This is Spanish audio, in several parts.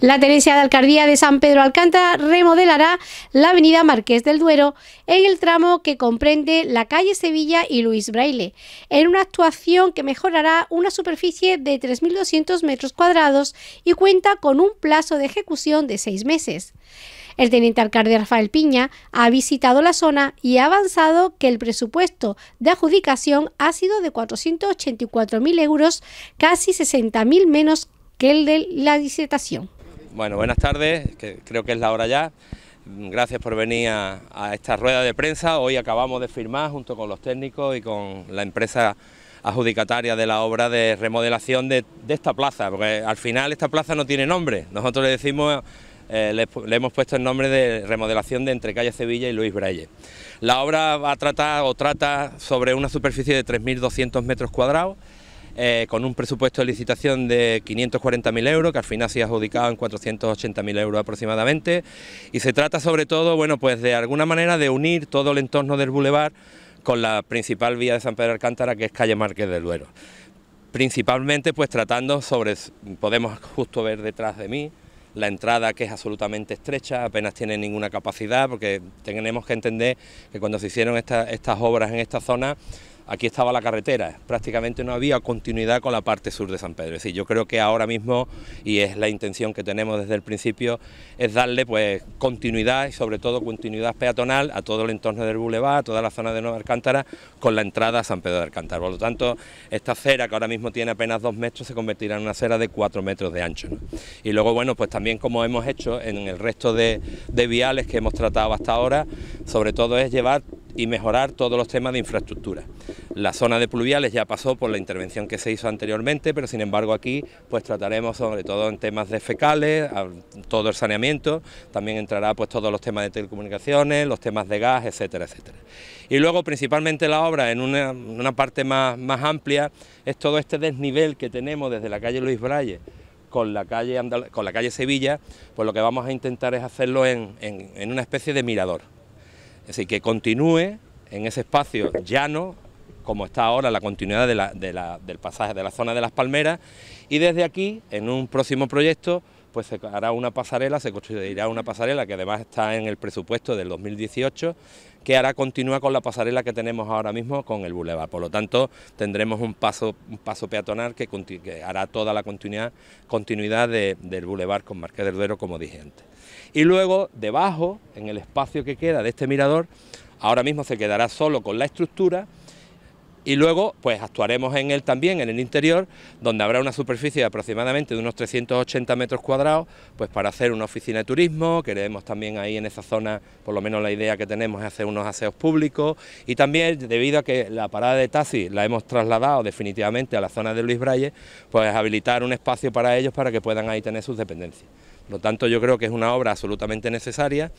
La Tenencia de Alcaldía de San Pedro Alcántara remodelará la avenida Marqués del Duero en el tramo que comprende la calle Sevilla y Luis Braille, en una actuación que mejorará una superficie de 3.200 metros cuadrados y cuenta con un plazo de ejecución de seis meses. El teniente alcalde Rafael Piña ha visitado la zona y ha avanzado que el presupuesto de adjudicación ha sido de 484.000 euros, casi 60.000 menos que el de la disertación. Bueno, buenas tardes, creo que es la hora ya. Gracias por venir a, esta rueda de prensa. Hoy acabamos de firmar junto con los técnicos y con la empresa adjudicataria de la obra de remodelación de, esta plaza, porque al final esta plaza no tiene nombre. Nosotros le decimos, eh, le, hemos puesto el nombre de remodelación de entre calle Sevilla y Luis Braille. La obra va a tratar o trata sobre una superficie de 3.200 metros cuadrados eh, con un presupuesto de licitación de 540.000 euros, que al final se ha adjudicado en 480.000 euros aproximadamente, y se trata sobre todo, bueno, pues de alguna manera de unir todo el entorno del bulevar con la principal vía de San Pedro Alcántara, que es calle Márquez del Duero. Principalmente, pues tratando sobre, podemos justo ver detrás de mí, la entrada que es absolutamente estrecha, apenas tiene ninguna capacidad, porque tenemos que entender que cuando se hicieron estas obras en esta zona, aquí estaba la carretera, prácticamente no había continuidad con la parte sur de San Pedro. Es decir, yo creo que ahora mismo, y es la intención que tenemos desde el principio, es darle pues continuidad y sobre todo continuidad peatonal a todo el entorno del bulevar, a toda la zona de Nueva Alcántara, con la entrada a San Pedro de Alcántara. Por lo tanto, esta acera que ahora mismo tiene apenas dos metros se convertirá en una acera de cuatro metros de ancho. Y luego, bueno, pues también como hemos hecho en el resto de, de viales que hemos tratado hasta ahora, sobre todo es llevar y mejorar todos los temas de infraestructura. La zona de pluviales ya pasó por la intervención que se hizo anteriormente, pero sin embargo aquí pues trataremos sobre todo en temas de fecales, todo el saneamiento, también entrará pues todos los temas de telecomunicaciones, los temas de gas, etcétera, etcétera. Y luego principalmente la obra en una, parte más, más amplia es todo este desnivel que tenemos desde la calle Luis Braille con la calle, con la calle Sevilla, pues lo que vamos a intentar es hacerlo en una especie de mirador. Es decir, que continúe en ese espacio llano, como está ahora la continuidad del pasaje de la zona de las palmeras, y desde aquí, en un próximo proyecto, pues se hará una pasarela, se construirá una pasarela que además está en el presupuesto del 2018, que hará continúa con la pasarela que tenemos ahora mismo con el bulevar. Por lo tanto, tendremos un paso, peatonal que, hará toda la continuidad, del bulevar con Marqués del Duero, como dije antes. Y luego, debajo, en el espacio que queda de este mirador, ahora mismo se quedará solo con la estructura y luego pues actuaremos en él también, en el interior, donde habrá una superficie de aproximadamente de unos 380 metros cuadrados, pues para hacer una oficina de turismo, queremos también ahí en esa zona, por lo menos la idea que tenemos es hacer unos aseos públicos y también debido a que la parada de taxi la hemos trasladado definitivamente a la zona de Luis Braille, pues habilitar un espacio para ellos para que puedan ahí tener sus dependencias. Por lo tanto, yo creo que es una obra absolutamente necesaria,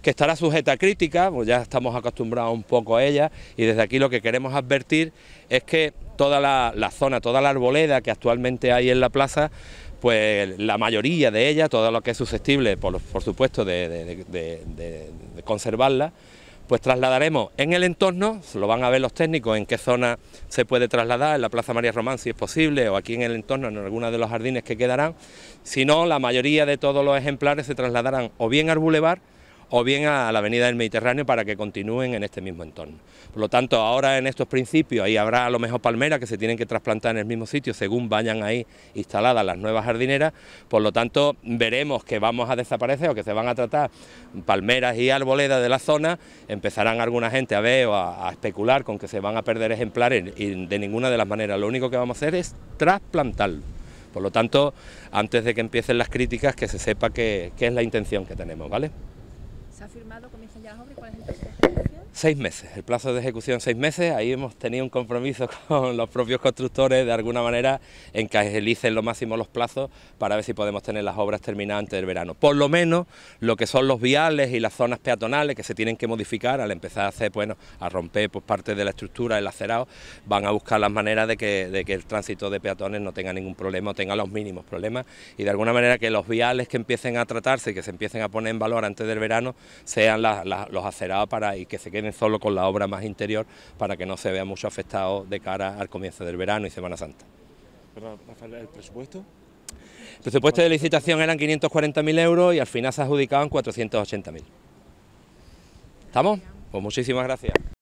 que estará sujeta a crítica, pues ya estamos acostumbrados un poco a ella, y desde aquí lo que queremos advertir es que toda la, zona, toda la arboleda que actualmente hay en la plaza, pues la mayoría de ella, todo lo que es susceptible, por, supuesto, de conservarla, pues trasladaremos en el entorno, lo van a ver los técnicos en qué zona se puede trasladar, en la Plaza María Román si es posible, o aquí en el entorno, en alguno de los jardines que quedarán. Si no, la mayoría de todos los ejemplares se trasladarán o bien al bulevar o bien a la Avenida del Mediterráneo para que continúen en este mismo entorno. Por lo tanto, ahora en estos principios, ahí habrá a lo mejor palmeras que se tienen que trasplantar en el mismo sitio según vayan ahí instaladas las nuevas jardineras, por lo tanto veremos que vamos a desaparecer o que se van a tratar palmeras y arboledas de la zona, empezarán alguna gente a ver o a, especular con que se van a perder ejemplares y de ninguna de las maneras, lo único que vamos a hacer es trasplantarlo. Por lo tanto, antes de que empiecen las críticas, que se sepa qué es la intención que tenemos, ¿vale? ¿Se ha firmado? ¿Comienzan ya las obras? ¿Cuál es el plazo de Seis meses. El plazo de ejecución seis meses. Ahí hemos tenido un compromiso con los propios constructores, de alguna manera, en que agilicen lo máximo los plazos para ver si podemos tener las obras terminadas antes del verano. Por lo menos lo que son los viales y las zonas peatonales que se tienen que modificar al empezar a hacer, bueno, a romper pues, parte de la estructura, el acerado, van a buscar las maneras de que, de que el tránsito de peatones no tenga ningún problema tenga los mínimos problemas y de alguna manera que los viales que empiecen a tratarse y que se empiecen a poner en valor antes del verano sean los acerados para y que se queden solo con la obra más interior para que no se vea mucho afectado de cara al comienzo del verano y Semana Santa. Rafael, ¿el presupuesto? El presupuesto de licitación eran 540.000 euros y al final se adjudicaban 480.000. ¿Estamos? Pues muchísimas gracias.